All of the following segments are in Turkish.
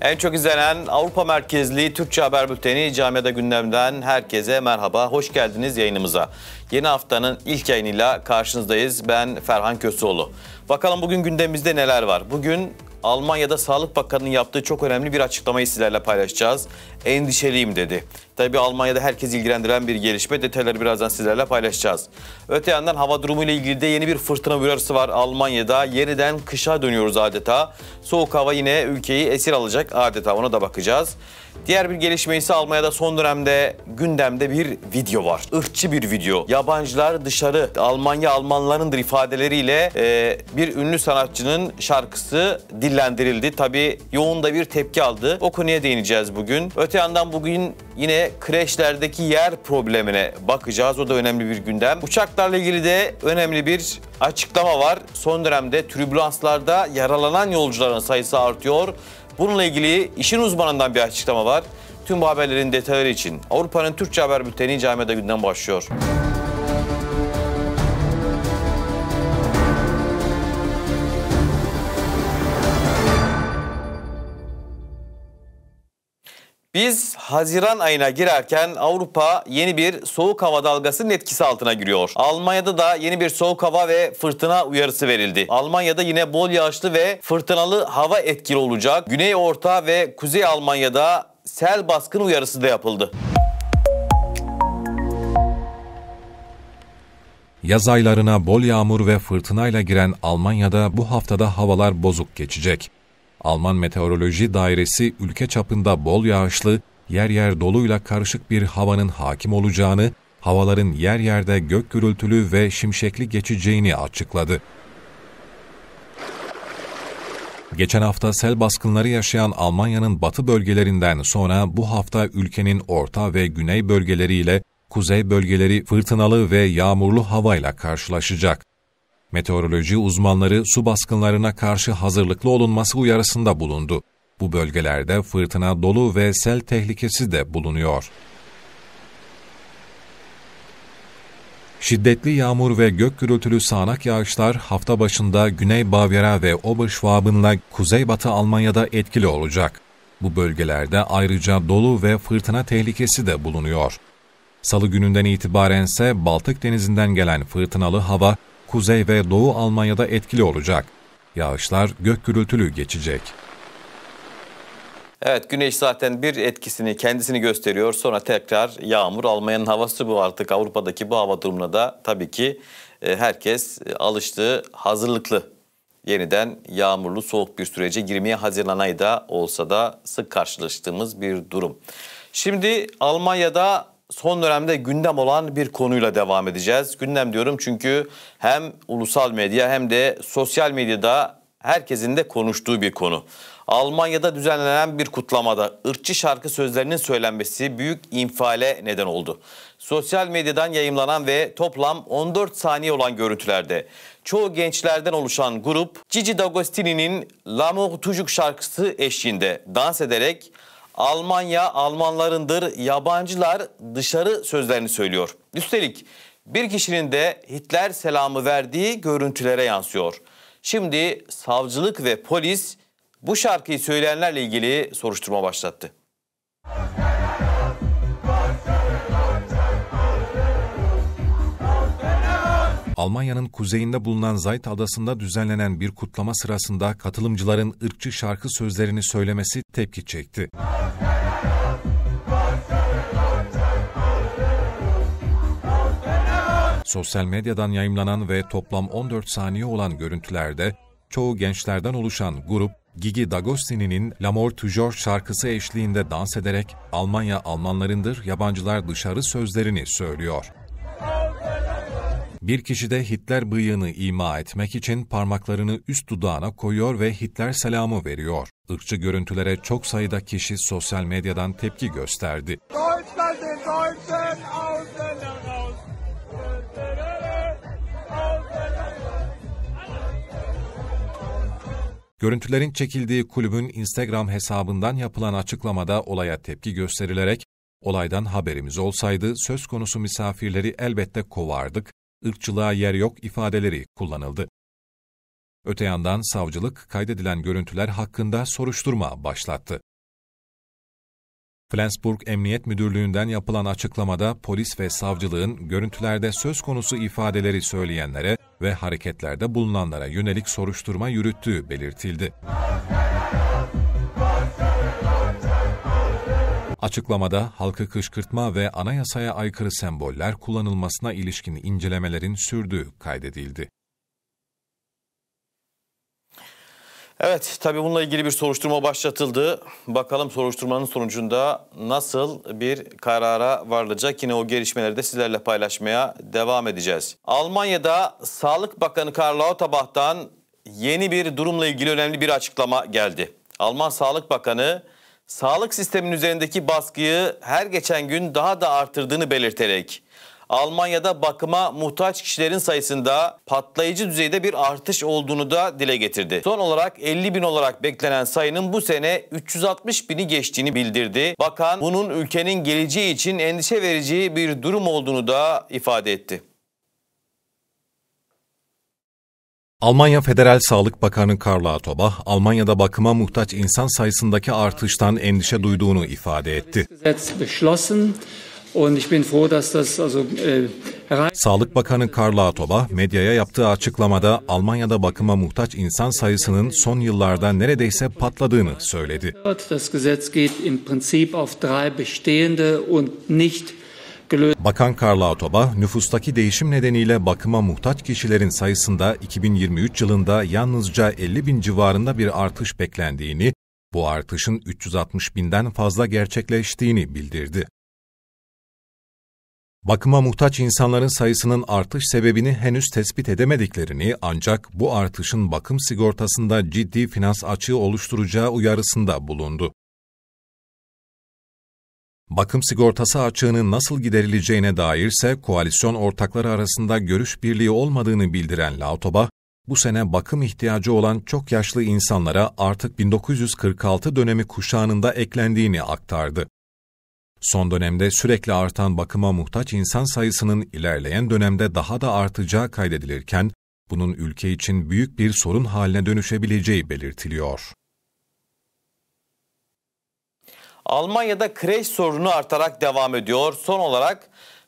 En çok izlenen Avrupa merkezli Türkçe haber bülteni Camiada Gündem'den herkese merhaba. Hoş geldiniz yayınımıza. Yeni haftanın ilk yayınıyla karşınızdayız. Ben Ferhan Köseoğlu. Bakalım bugün gündemimizde neler var? Bugün Almanya'da Sağlık Bakanı'nın yaptığı çok önemli bir açıklamayı sizlerle paylaşacağız endişeliyim dedi. Tabi Almanya'da herkes ilgilendiren bir gelişme. Detayları birazdan sizlerle paylaşacağız. Öte yandan hava durumu ile ilgili de yeni bir fırtına uyarısı var Almanya'da. Yeniden kışa dönüyoruz adeta. Soğuk hava yine ülkeyi esir alacak adeta ona da bakacağız. Diğer bir gelişme ise Almanya'da son dönemde gündemde bir video var. Irkçı bir video. Yabancılar dışarı Almanya Almanlarındır ifadeleriyle e, bir ünlü sanatçının şarkısı dillendirildi. Tabi yoğun da bir tepki aldı. O konuya değineceğiz bugün. Öte Öte yandan bugün yine kreşlerdeki yer problemine bakacağız. O da önemli bir gündem. Uçaklarla ilgili de önemli bir açıklama var. Son dönemde türbülanslarda yaralanan yolcuların sayısı artıyor. Bununla ilgili işin uzmanından bir açıklama var. Tüm bu haberlerin detayları için Avrupa'nın Türkçe Haber Bülteni Camiada Günden başlıyor. Biz Haziran ayına girerken Avrupa yeni bir soğuk hava dalgasının etkisi altına giriyor. Almanya'da da yeni bir soğuk hava ve fırtına uyarısı verildi. Almanya'da yine bol yağışlı ve fırtınalı hava etkili olacak. Güney Orta ve Kuzey Almanya'da sel baskın uyarısı da yapıldı. Yaz aylarına bol yağmur ve fırtınayla giren Almanya'da bu haftada havalar bozuk geçecek. Alman Meteoroloji Dairesi ülke çapında bol yağışlı, yer yer doluyla karışık bir havanın hakim olacağını, havaların yer yerde gök gürültülü ve şimşekli geçeceğini açıkladı. Geçen hafta sel baskınları yaşayan Almanya'nın batı bölgelerinden sonra bu hafta ülkenin orta ve güney bölgeleriyle kuzey bölgeleri fırtınalı ve yağmurlu havayla karşılaşacak. Meteoroloji uzmanları su baskınlarına karşı hazırlıklı olunması uyarısında bulundu. Bu bölgelerde fırtına, dolu ve sel tehlikesi de bulunuyor. Şiddetli yağmur ve gök gürültülü sağanak yağışlar hafta başında Güney Bavyera ve Oberschwaben'la Kuzeybatı Almanya'da etkili olacak. Bu bölgelerde ayrıca dolu ve fırtına tehlikesi de bulunuyor. Salı gününden itibaren ise Baltık Denizi'nden gelen fırtınalı hava Kuzey ve Doğu Almanya'da etkili olacak. Yağışlar gök gürültülü geçecek. Evet güneş zaten bir etkisini kendisini gösteriyor sonra tekrar yağmur Almanya'nın havası bu artık Avrupa'daki bu hava durumuna da tabii ki e, herkes e, alıştı, hazırlıklı yeniden yağmurlu soğuk bir sürece girmeye Haziran ayı da olsa da sık karşılaştığımız bir durum. Şimdi Almanya'da son dönemde gündem olan bir konuyla devam edeceğiz. Gündem diyorum çünkü hem ulusal medya hem de sosyal medyada herkesin de konuştuğu bir konu. Almanya'da düzenlenen bir kutlamada ırkçı şarkı sözlerinin söylenmesi büyük infiale neden oldu. Sosyal medyadan yayımlanan ve toplam 14 saniye olan görüntülerde çoğu gençlerden oluşan grup Cici D'Agostini'nin L'amour toujours şarkısı eşliğinde dans ederek Almanya Almanlarındır, yabancılar dışarı sözlerini söylüyor. Üstelik bir kişinin de Hitler selamı verdiği görüntülere yansıyor. Şimdi savcılık ve polis bu şarkıyı söyleyenlerle ilgili soruşturma başlattı. Almanya'nın kuzeyinde bulunan Zayt Adası'nda düzenlenen bir kutlama sırasında katılımcıların ırkçı şarkı sözlerini söylemesi tepki çekti. Sosyal medyadan yayımlanan ve toplam 14 saniye olan görüntülerde çoğu gençlerden oluşan grup Gigi D'Agostini'nin L'Amour Toujours şarkısı eşliğinde dans ederek Almanya Almanlarındır, yabancılar dışarı sözlerini söylüyor. Bir kişi de Hitler bıyığını ima etmek için parmaklarını üst dudağına koyuyor ve Hitler selamı veriyor. Irkçı görüntülere çok sayıda kişi sosyal medyadan tepki gösterdi. Görüntülerin çekildiği kulübün Instagram hesabından yapılan açıklamada olaya tepki gösterilerek, olaydan haberimiz olsaydı söz konusu misafirleri elbette kovardık, ırkçılığa yer yok ifadeleri kullanıldı. Öte yandan savcılık kaydedilen görüntüler hakkında soruşturma başlattı. Flensburg Emniyet Müdürlüğü'nden yapılan açıklamada polis ve savcılığın görüntülerde söz konusu ifadeleri söyleyenlere ve hareketlerde bulunanlara yönelik soruşturma yürüttüğü belirtildi. Açıklamada halkı kışkırtma ve anayasaya aykırı semboller kullanılmasına ilişkin incelemelerin sürdüğü kaydedildi. Evet, tabii bununla ilgili bir soruşturma başlatıldı. Bakalım soruşturmanın sonucunda nasıl bir karara varılacak? Yine o gelişmeleri de sizlerle paylaşmaya devam edeceğiz. Almanya'da Sağlık Bakanı Karl Lauterbach'tan yeni bir durumla ilgili önemli bir açıklama geldi. Alman Sağlık Bakanı sağlık sistemin üzerindeki baskıyı her geçen gün daha da artırdığını belirterek Almanya'da bakıma muhtaç kişilerin sayısında patlayıcı düzeyde bir artış olduğunu da dile getirdi. Son olarak 50 bin olarak beklenen sayının bu sene 360 bini geçtiğini bildirdi. Bakan bunun ülkenin geleceği için endişe verici bir durum olduğunu da ifade etti. Almanya Federal Sağlık Bakanı Karl Atoba, Almanya'da bakıma muhtaç insan sayısındaki artıştan endişe duyduğunu ifade etti. Äh, Sağlık Bakanı Karl Atoba, medyaya yaptığı açıklamada Almanya'da bakıma muhtaç insan sayısının son yıllarda neredeyse patladığını söyledi. Das Gesetz geht im Prinzip auf drei bestehende und nicht Bakan Karla Atoba, nüfustaki değişim nedeniyle bakıma muhtaç kişilerin sayısında 2023 yılında yalnızca 50 bin civarında bir artış beklendiğini, bu artışın 360 binden fazla gerçekleştiğini bildirdi. Bakıma muhtaç insanların sayısının artış sebebini henüz tespit edemediklerini ancak bu artışın bakım sigortasında ciddi finans açığı oluşturacağı uyarısında bulundu bakım sigortası açığının nasıl giderileceğine dairse koalisyon ortakları arasında görüş birliği olmadığını bildiren Lautoba, bu sene bakım ihtiyacı olan çok yaşlı insanlara artık 1946 dönemi kuşağında eklendiğini aktardı. Son dönemde sürekli artan bakıma muhtaç insan sayısının ilerleyen dönemde daha da artacağı kaydedilirken, bunun ülke için büyük bir sorun haline dönüşebileceği belirtiliyor. Almanya'da kreş sorunu artarak devam ediyor. Son olarak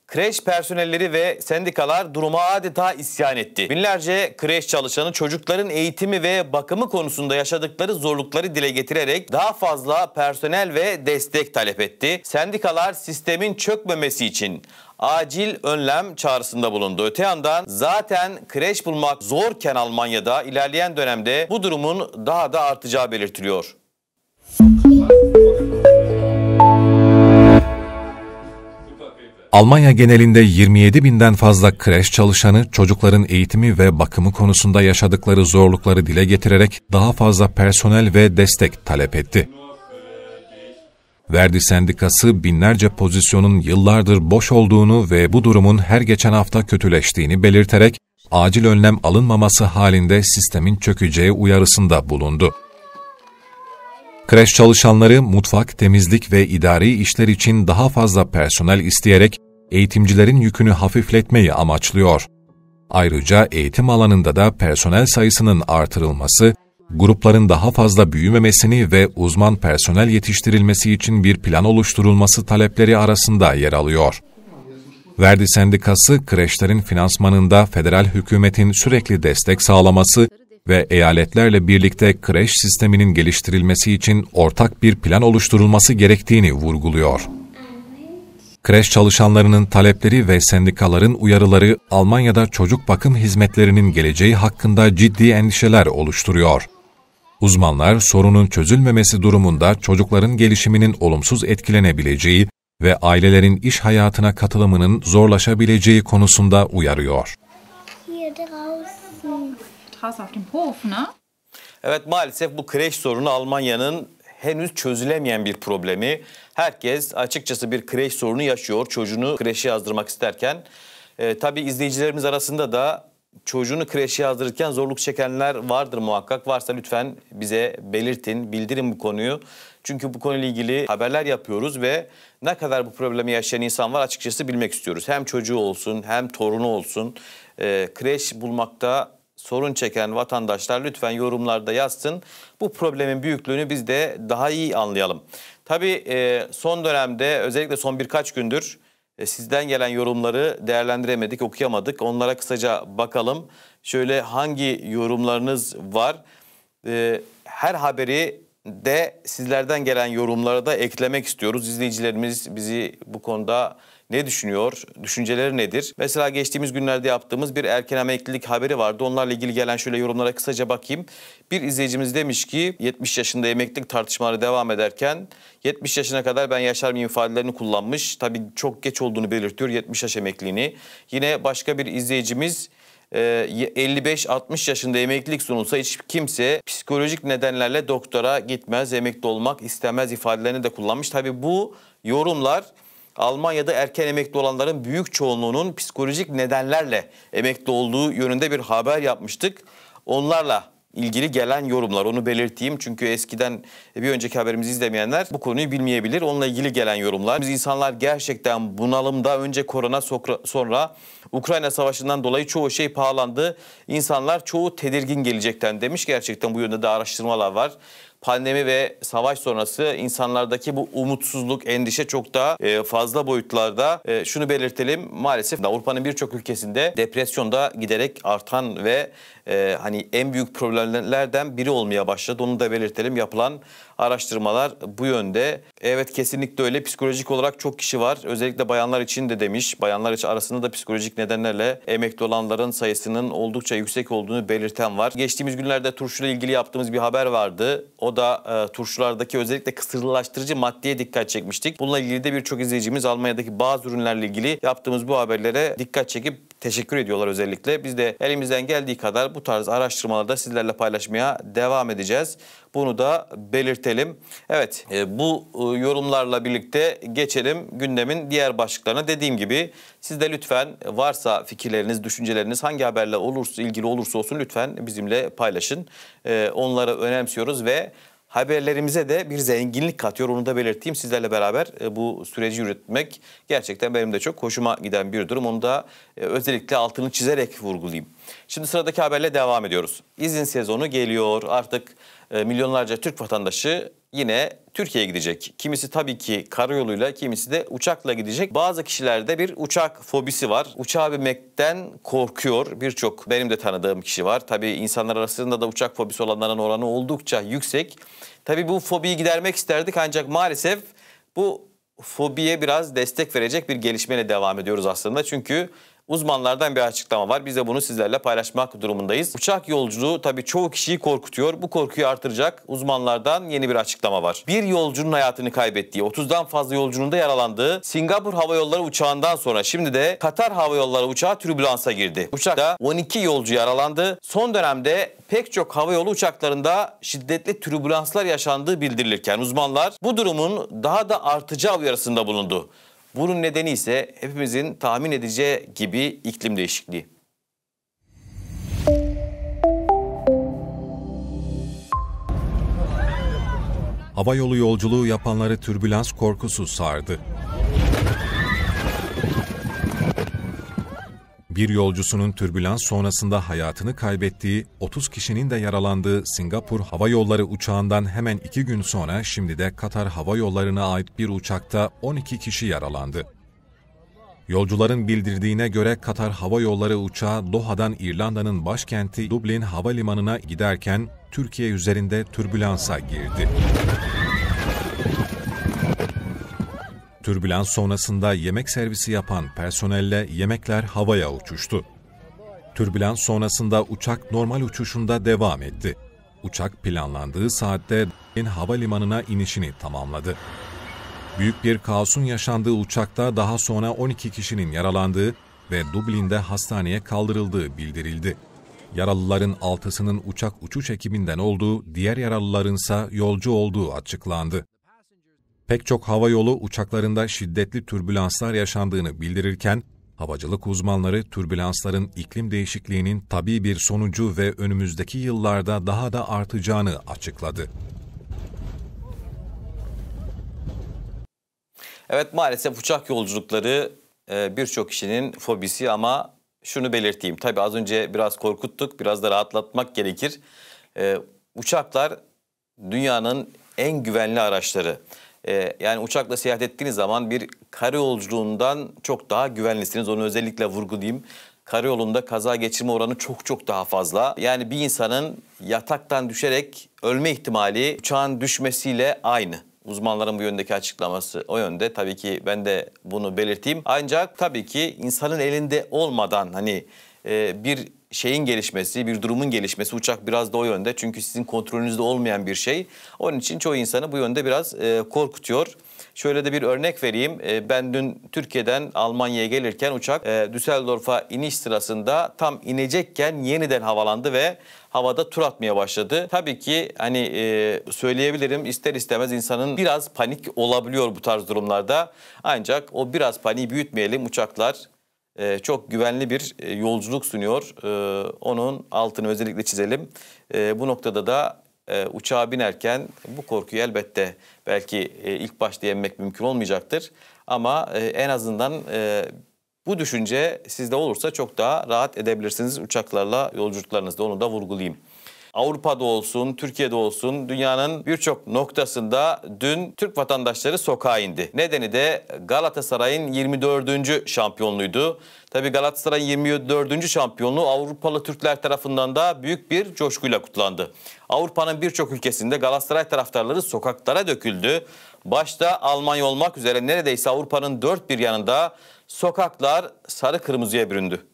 Kreş personelleri ve sendikalar duruma adeta isyan etti. Binlerce kreş çalışanı çocukların eğitimi ve bakımı konusunda yaşadıkları zorlukları dile getirerek daha fazla personel ve destek talep etti. Sendikalar sistemin çökmemesi için acil önlem çağrısında bulundu. Öte yandan zaten kreş bulmak zorken Almanya'da ilerleyen dönemde bu durumun daha da artacağı belirtiliyor. Almanya genelinde 27 binden fazla kreş çalışanı çocukların eğitimi ve bakımı konusunda yaşadıkları zorlukları dile getirerek daha fazla personel ve destek talep etti. Verdi Sendikası binlerce pozisyonun yıllardır boş olduğunu ve bu durumun her geçen hafta kötüleştiğini belirterek acil önlem alınmaması halinde sistemin çökeceği uyarısında bulundu. Kreş çalışanları mutfak, temizlik ve idari işler için daha fazla personel isteyerek eğitimcilerin yükünü hafifletmeyi amaçlıyor. Ayrıca eğitim alanında da personel sayısının artırılması, grupların daha fazla büyümemesini ve uzman personel yetiştirilmesi için bir plan oluşturulması talepleri arasında yer alıyor. Verdi Sendikası, kreşlerin finansmanında federal hükümetin sürekli destek sağlaması ve eyaletlerle birlikte kreş sisteminin geliştirilmesi için ortak bir plan oluşturulması gerektiğini vurguluyor kreş çalışanlarının talepleri ve sendikaların uyarıları Almanya'da çocuk bakım hizmetlerinin geleceği hakkında ciddi endişeler oluşturuyor. Uzmanlar sorunun çözülmemesi durumunda çocukların gelişiminin olumsuz etkilenebileceği ve ailelerin iş hayatına katılımının zorlaşabileceği konusunda uyarıyor. Evet maalesef bu kreş sorunu Almanya'nın henüz çözülemeyen bir problemi. Herkes açıkçası bir kreş sorunu yaşıyor. Çocuğunu kreşe yazdırmak isterken. E, tabii izleyicilerimiz arasında da çocuğunu kreşe yazdırırken zorluk çekenler vardır muhakkak. Varsa lütfen bize belirtin, bildirin bu konuyu. Çünkü bu konuyla ilgili haberler yapıyoruz ve ne kadar bu problemi yaşayan insan var açıkçası bilmek istiyoruz. Hem çocuğu olsun hem torunu olsun. E, kreş bulmakta sorun çeken vatandaşlar lütfen yorumlarda yazsın. Bu problemin büyüklüğünü biz de daha iyi anlayalım. Tabii e, son dönemde özellikle son birkaç gündür e, sizden gelen yorumları değerlendiremedik, okuyamadık. Onlara kısaca bakalım. Şöyle hangi yorumlarınız var? E, her haberi de sizlerden gelen yorumlara da eklemek istiyoruz. İzleyicilerimiz bizi bu konuda ne düşünüyor, düşünceleri nedir? Mesela geçtiğimiz günlerde yaptığımız bir erken emeklilik haberi vardı. Onlarla ilgili gelen şöyle yorumlara kısaca bakayım. Bir izleyicimiz demiş ki 70 yaşında emeklilik tartışmaları devam ederken 70 yaşına kadar ben yaşar mıyım ifadelerini kullanmış. Tabii çok geç olduğunu belirtiyor 70 yaş emekliliğini. Yine başka bir izleyicimiz 55-60 e, yaşında emeklilik sunulsa hiç kimse psikolojik nedenlerle doktora gitmez, emekli olmak istemez ifadelerini de kullanmış. Tabii bu yorumlar Almanya'da erken emekli olanların büyük çoğunluğunun psikolojik nedenlerle emekli olduğu yönünde bir haber yapmıştık. Onlarla ilgili gelen yorumlar onu belirteyim. Çünkü eskiden bir önceki haberimizi izlemeyenler bu konuyu bilmeyebilir. Onunla ilgili gelen yorumlar. Biz insanlar gerçekten bunalımda önce korona sonra Ukrayna Savaşı'ndan dolayı çoğu şey pahalandı. İnsanlar çoğu tedirgin gelecekten demiş. Gerçekten bu yönde de araştırmalar var pandemi ve savaş sonrası insanlardaki bu umutsuzluk, endişe çok daha e, fazla boyutlarda. E, şunu belirtelim maalesef Avrupa'nın birçok ülkesinde depresyonda giderek artan ve e, hani en büyük problemlerden biri olmaya başladı. Onu da belirtelim yapılan araştırmalar bu yönde. Evet kesinlikle öyle. Psikolojik olarak çok kişi var. Özellikle bayanlar için de demiş. Bayanlar için arasında da psikolojik nedenlerle emekli olanların sayısının oldukça yüksek olduğunu belirten var. Geçtiğimiz günlerde turşuyla ilgili yaptığımız bir haber vardı. O da e, turşulardaki özellikle kısırlaştırıcı maddeye dikkat çekmiştik. Bununla ilgili de birçok izleyicimiz Almanya'daki bazı ürünlerle ilgili yaptığımız bu haberlere dikkat çekip teşekkür ediyorlar özellikle. Biz de elimizden geldiği kadar bu tarz araştırmalarda sizlerle paylaşmaya devam edeceğiz. Bunu da belirtelim. Evet e, bu e, yorumlarla birlikte geçelim gündemin diğer başlıklarına. Dediğim gibi siz de lütfen varsa fikirleriniz, düşünceleriniz hangi haberle olursa ilgili olursa olsun lütfen bizimle paylaşın. E, onları önemsiyoruz ve haberlerimize de bir zenginlik katıyor. Onu da belirteyim. Sizlerle beraber e, bu süreci yürütmek gerçekten benim de çok hoşuma giden bir durum. Onu da e, özellikle altını çizerek vurgulayayım. Şimdi sıradaki haberle devam ediyoruz. İzin sezonu geliyor. Artık e, milyonlarca Türk vatandaşı yine Türkiye'ye gidecek. Kimisi tabii ki karayoluyla, kimisi de uçakla gidecek. Bazı kişilerde bir uçak fobisi var. Uçağa binmekten korkuyor. Birçok benim de tanıdığım kişi var. Tabii insanlar arasında da uçak fobisi olanların oranı oldukça yüksek. Tabii bu fobiyi gidermek isterdik ancak maalesef bu fobiye biraz destek verecek bir gelişmeyle devam ediyoruz aslında. Çünkü uzmanlardan bir açıklama var. Biz de bunu sizlerle paylaşmak durumundayız. Uçak yolculuğu tabii çoğu kişiyi korkutuyor. Bu korkuyu artıracak uzmanlardan yeni bir açıklama var. Bir yolcunun hayatını kaybettiği, 30'dan fazla yolcunun da yaralandığı Singapur Hava Yolları uçağından sonra şimdi de Katar Hava Yolları uçağı türbülansa girdi. Uçakta 12 yolcu yaralandı. Son dönemde pek çok havayolu uçaklarında şiddetli türbülanslar yaşandığı bildirilirken uzmanlar bu durumun daha da artacağı uyarısında bulundu. Bunun nedeni ise hepimizin tahmin edeceği gibi iklim değişikliği. Hava yolu yolculuğu yapanları türbülans korkusu sardı. bir yolcusunun türbülans sonrasında hayatını kaybettiği, 30 kişinin de yaralandığı Singapur Hava Yolları uçağından hemen iki gün sonra şimdi de Katar Hava Yolları'na ait bir uçakta 12 kişi yaralandı. Yolcuların bildirdiğine göre Katar Hava Yolları uçağı Doha'dan İrlanda'nın başkenti Dublin Havalimanı'na giderken Türkiye üzerinde türbülansa girdi. Türbülans sonrasında yemek servisi yapan personelle yemekler havaya uçuştu. Türbülans sonrasında uçak normal uçuşunda devam etti. Uçak planlandığı saatte havalimanına inişini tamamladı. Büyük bir kaosun yaşandığı uçakta daha sonra 12 kişinin yaralandığı ve Dublin'de hastaneye kaldırıldığı bildirildi. Yaralıların altısının uçak uçuş ekibinden olduğu, diğer yaralıların ise yolcu olduğu açıklandı pek çok hava yolu uçaklarında şiddetli türbülanslar yaşandığını bildirirken, havacılık uzmanları türbülansların iklim değişikliğinin tabi bir sonucu ve önümüzdeki yıllarda daha da artacağını açıkladı. Evet maalesef uçak yolculukları e, birçok kişinin fobisi ama şunu belirteyim. Tabii az önce biraz korkuttuk, biraz da rahatlatmak gerekir. E, uçaklar dünyanın en güvenli araçları. Ee, yani uçakla seyahat ettiğiniz zaman bir karayolculuğundan çok daha güvenlisiniz. Onu özellikle vurgulayayım. Karayolunda kaza geçirme oranı çok çok daha fazla. Yani bir insanın yataktan düşerek ölme ihtimali uçağın düşmesiyle aynı. Uzmanların bu yöndeki açıklaması o yönde. Tabii ki ben de bunu belirteyim. Ancak tabii ki insanın elinde olmadan hani e, bir şeyin gelişmesi, bir durumun gelişmesi uçak biraz da o yönde. Çünkü sizin kontrolünüzde olmayan bir şey. Onun için çoğu insanı bu yönde biraz e, korkutuyor. Şöyle de bir örnek vereyim. E, ben dün Türkiye'den Almanya'ya gelirken uçak e, Düsseldorf'a iniş sırasında tam inecekken yeniden havalandı ve havada tur atmaya başladı. Tabii ki hani e, söyleyebilirim ister istemez insanın biraz panik olabiliyor bu tarz durumlarda. Ancak o biraz paniği büyütmeyelim. Uçaklar e, çok güvenli bir e, yolculuk sunuyor. E, onun altını özellikle çizelim. bu noktada da uçağa binerken bu korkuyu elbette belki ilk başta yenmek mümkün olmayacaktır. Ama en azından bu düşünce sizde olursa çok daha rahat edebilirsiniz uçaklarla yolculuklarınızda onu da vurgulayayım. Avrupa'da olsun, Türkiye'de olsun dünyanın birçok noktasında dün Türk vatandaşları sokağa indi. Nedeni de Galatasaray'ın 24. şampiyonluğuydu. Tabii Galatasaray'ın 24. şampiyonluğu Avrupalı Türkler tarafından da büyük bir coşkuyla kutlandı. Avrupa'nın birçok ülkesinde Galatasaray taraftarları sokaklara döküldü. Başta Almanya olmak üzere neredeyse Avrupa'nın dört bir yanında sokaklar sarı kırmızıya büründü.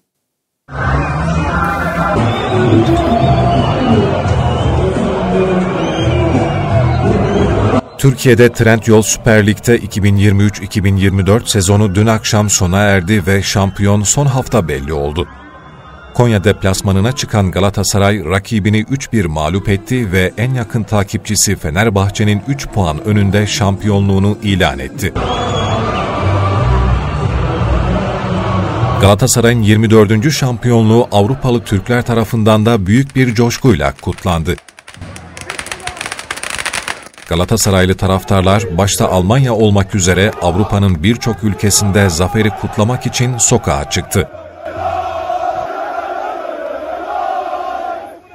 Türkiye'de Trendyol Süper Lig'de 2023-2024 sezonu dün akşam sona erdi ve şampiyon son hafta belli oldu. Konya deplasmanına çıkan Galatasaray rakibini 3-1 mağlup etti ve en yakın takipçisi Fenerbahçe'nin 3 puan önünde şampiyonluğunu ilan etti. Galatasaray'ın 24. şampiyonluğu Avrupalı Türkler tarafından da büyük bir coşkuyla kutlandı. Galatasaraylı taraftarlar başta Almanya olmak üzere Avrupa'nın birçok ülkesinde zaferi kutlamak için sokağa çıktı.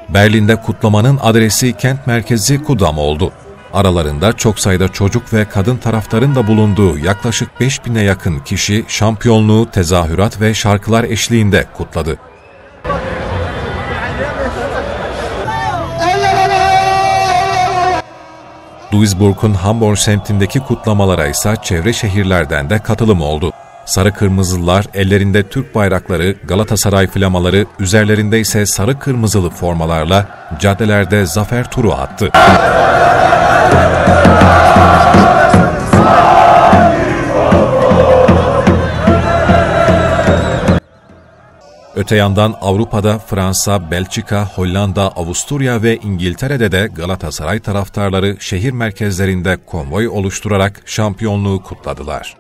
Berlin'de kutlamanın adresi kent merkezi Kudam oldu. Aralarında çok sayıda çocuk ve kadın taraftarın da bulunduğu yaklaşık 5000'e yakın kişi şampiyonluğu tezahürat ve şarkılar eşliğinde kutladı. Duisburg'un Hamburg semtindeki kutlamalara ise çevre şehirlerden de katılım oldu. Sarı kırmızılılar ellerinde Türk bayrakları, Galatasaray flamaları, üzerlerinde ise sarı kırmızılı formalarla caddelerde zafer turu attı. Öte yandan Avrupa'da Fransa, Belçika, Hollanda, Avusturya ve İngiltere'de de Galatasaray taraftarları şehir merkezlerinde konvoy oluşturarak şampiyonluğu kutladılar.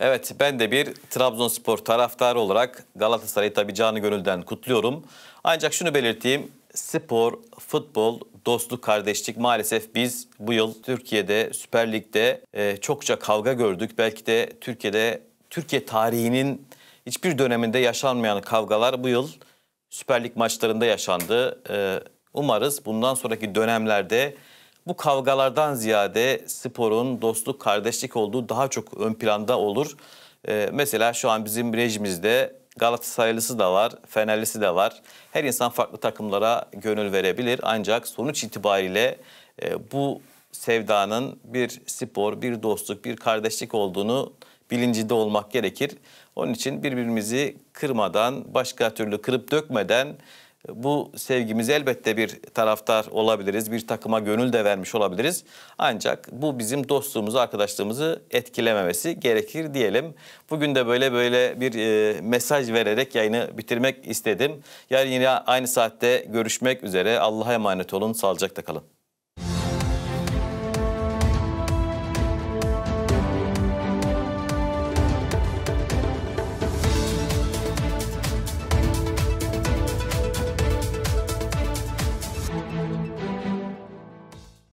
Evet ben de bir Trabzonspor taraftarı olarak Galatasaray'ı tabi canı gönülden kutluyorum. Ancak şunu belirteyim spor, futbol, dostluk, kardeşlik maalesef biz bu yıl Türkiye'de Süper Lig'de e, çokça kavga gördük. Belki de Türkiye'de Türkiye tarihinin hiçbir döneminde yaşanmayan kavgalar bu yıl Süper Lig maçlarında yaşandı. E, umarız bundan sonraki dönemlerde bu kavgalardan ziyade sporun dostluk, kardeşlik olduğu daha çok ön planda olur. E, mesela şu an bizim rejimizde Galatasaraylısı da var, Fenerlisi de var. Her insan farklı takımlara gönül verebilir. Ancak sonuç itibariyle e, bu sevdanın bir spor, bir dostluk, bir kardeşlik olduğunu bilincinde olmak gerekir. Onun için birbirimizi kırmadan, başka türlü kırıp dökmeden bu sevgimiz elbette bir taraftar olabiliriz, bir takıma gönül de vermiş olabiliriz. Ancak bu bizim dostluğumuzu, arkadaşlığımızı etkilememesi gerekir diyelim. Bugün de böyle böyle bir e, mesaj vererek yayını bitirmek istedim. Yarın yine aynı saatte görüşmek üzere. Allah'a emanet olun, sağlıcakla kalın.